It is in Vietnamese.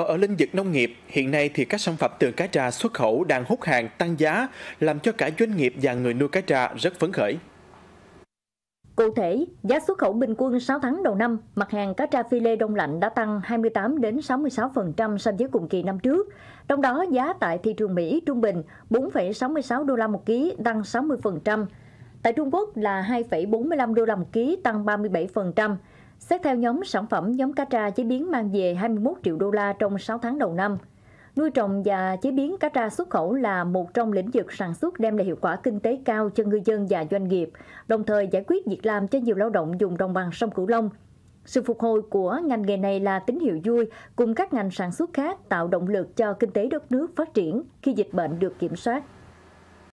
Còn ở lĩnh vực nông nghiệp, hiện nay thì các sản phẩm từ cá tra xuất khẩu đang hút hàng tăng giá, làm cho cả doanh nghiệp và người nuôi cá tra rất phấn khởi. Cụ thể, giá xuất khẩu bình quân 6 tháng đầu năm, mặt hàng cá tra phi lê đông lạnh đã tăng 28 đến 66% so với cùng kỳ năm trước. Trong đó, giá tại thị trường Mỹ trung bình 4,66 đô la một ký tăng 60%, tại Trung Quốc là 2,45 đô la một ký tăng 37%, Xét theo nhóm sản phẩm, nhóm cá tra chế biến mang về 21 triệu đô la trong 6 tháng đầu năm. Nuôi trồng và chế biến cá tra xuất khẩu là một trong lĩnh vực sản xuất đem lại hiệu quả kinh tế cao cho ngư dân và doanh nghiệp, đồng thời giải quyết việc làm cho nhiều lao động dùng đồng bằng sông Cửu Long. Sự phục hồi của ngành nghề này là tín hiệu vui, cùng các ngành sản xuất khác tạo động lực cho kinh tế đất nước phát triển khi dịch bệnh được kiểm soát.